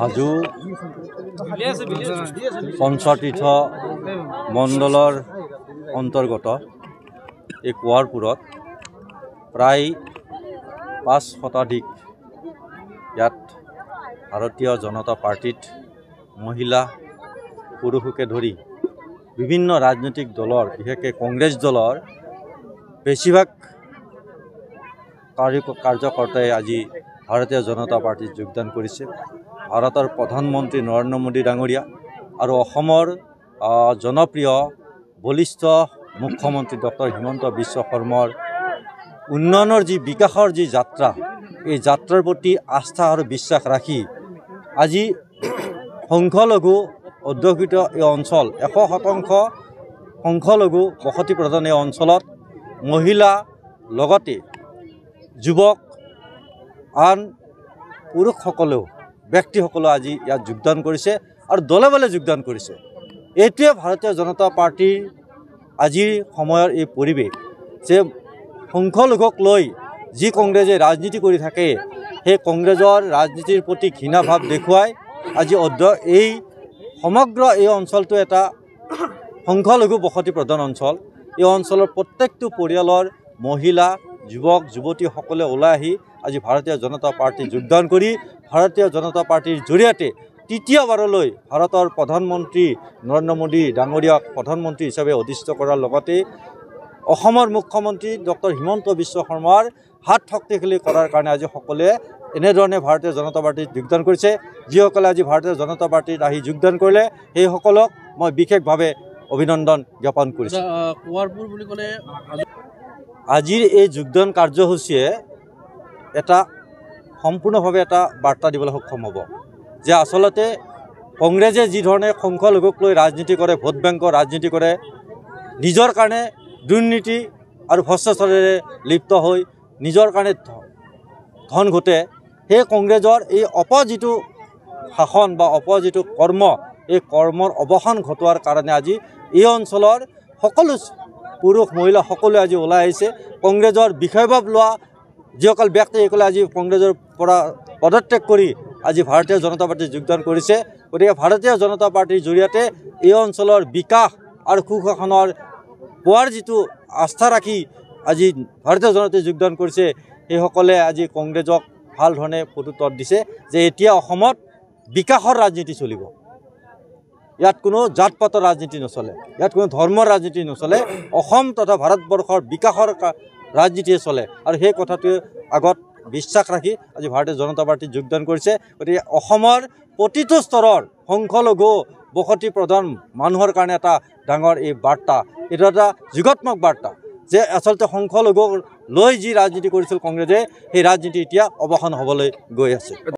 হাজুর পঞ্চতীর্থ মণ্ডলের অন্তর্গত এই কুয়ারপুর প্রায় পাঁচ শতাধিক ইয়াত ভারতীয় জনতা পার্টিত মহিলা পুরুষকে ধরি বিভিন্ন রাজনৈতিক দলের বিশেষ কংগ্রেস দলের বেশিরভাগ কাৰ্যকৰ্তাই আজি ভাৰতীয় জনতা পাৰ্টীত যোগদান কৰিছে ভাৰতৰ প্ৰধানমন্ত্ৰী নৰেন্দ্ৰ মোদী ডাঙৰীয়া আৰু অসমৰ জনপ্ৰিয় বলিষ্ঠ মুখ্যমন্ত্ৰী ডক্টৰ হিমন্ত বিশ্ব শৰ্মাৰ উন্নয়নৰ যি বিকাশৰ যি যাত্ৰা এই যাত্ৰাৰ প্ৰতি আস্থা আৰু বিশ্বাস ৰাখি আজি সংখ্যালঘু অধ্যুষিত এই অঞ্চল এশ শতাংশ সংখ্যালঘু বসতি প্ৰধান এই অঞ্চলত মহিলা লগতে যুৱক আন পুৰুষসকলেও ব্যক্তিসকলেও আজি ইয়াত যোগদান কৰিছে আৰু দলে বলে যোগদান কৰিছে এইটোৱে ভাৰতীয় জনতা পাৰ্টীৰ আজিৰ সময়ৰ এই পৰিৱেশ যে সংখ্যালঘুক লৈ যি কংগ্ৰেছে ৰাজনীতি কৰি থাকে সেই কংগ্ৰেছৰ ৰাজনীতিৰ প্ৰতি ঘৃণা ভাৱ দেখুৱাই আজি অধ্য এই সমগ্ৰ এই অঞ্চলটো এটা সংখ্যালঘু বসতি প্ৰধান অঞ্চল এই অঞ্চলৰ প্ৰত্যেকটো পৰিয়ালৰ মহিলা যুৱক যুৱতীসকলে ওলাই আহি আজি ভাৰতীয় জনতা পাৰ্টী যোগদান কৰি ভাৰতীয় জনতা পাৰ্টীৰ জৰিয়তে তৃতীয়বাৰলৈ ভাৰতৰ প্ৰধানমন্ত্ৰী নৰেন্দ্ৰ মোদী ডাঙৰীয়াক প্ৰধানমন্ত্ৰী হিচাপে অধিষ্ঠ কৰাৰ লগতে অসমৰ মুখ্যমন্ত্ৰী ডক্টৰ হিমন্ত বিশ্ব শৰ্মাৰ হাত শক্তিশালী কৰাৰ কাৰণে আজি সকলোৱে এনেধৰণে ভাৰতীয় জনতা পাৰ্টীত যোগদান কৰিছে যিসকলে আজি ভাৰতীয় জনতা পাৰ্টীত আহি যোগদান কৰিলে সেইসকলক মই বিশেষভাৱে অভিনন্দন জ্ঞাপন কৰিছোঁ আজির এই যোগদান কার্যসূচী এটা সম্পূর্ণভাবে এটা বার্তা দিবলে সক্ষম হব যে আসলতে কংগ্রেসে যধরণে সংখ্যালঘুক রাজনীতি করে ভোট ব্যাঙ্ক রাজনীতি করে নিজের কারণে দুর্নীতি আর ভ্রষ্টাচারে লিপ্ত হয়ে নিজের কারণে ধন ঘটে সেই কংগ্রেসের এই অপ অপযিত শাসন বা অপ অপযিত কর্ম এই কর্মর অবসান ঘটার কারণে আজি এই অঞ্চলের সকল পুৰুষ মহিলা সকলোৱে আজি ওলাই আহিছে কংগ্ৰেছৰ বিষয়ভাব লোৱা যিসকল ব্যক্তি সকলে আজি পৰা পদত্যাগ কৰি আজি ভাৰতীয় জনতা পাৰ্টি যোগদান কৰিছে গতিকে ভাৰতীয় জনতা পাৰ্টীৰ জৰিয়তে এই অঞ্চলৰ বিকাশ আৰু সুশাসনৰ পোৱাৰ যিটো আস্থা ৰাখি আজি ভাৰতীয় জনতাই যোগদান কৰিছে সেইসকলে আজি কংগ্ৰেছক ভাল ধৰনেৰ প্ৰত্যুত্তৰ দিছে যে এতিয়া অসমত বিকাশৰ ৰাজনীতি চলিব ইয়াত কোনো জাত পাতৰ ৰাজনীতি নচলে ইয়াত কোনো ধৰ্মৰ ৰাজনীতি নচলে অসম তথা ভাৰতবৰ্ষৰ বিকাশৰ ৰাজনীতিয়ে চলে আৰু সেই কথাটোৱে আগত বিশ্বাস ৰাখি আজি ভাৰতীয় জনতা পাৰ্টীত যোগদান কৰিছে গতিকে অসমৰ প্ৰতিটো স্তৰৰ সংখ্যালঘু বসতি প্ৰধান মানুহৰ কাৰণে এটা ডাঙৰ এই বাৰ্তা এইটো এটা যুগাত্মক বাৰ্তা যে আচলতে সংখ্যালঘুক লৈ যি ৰাজনীতি কৰিছিল কংগ্ৰেছে সেই ৰাজনীতি এতিয়া অৱসান হ'বলৈ গৈ আছে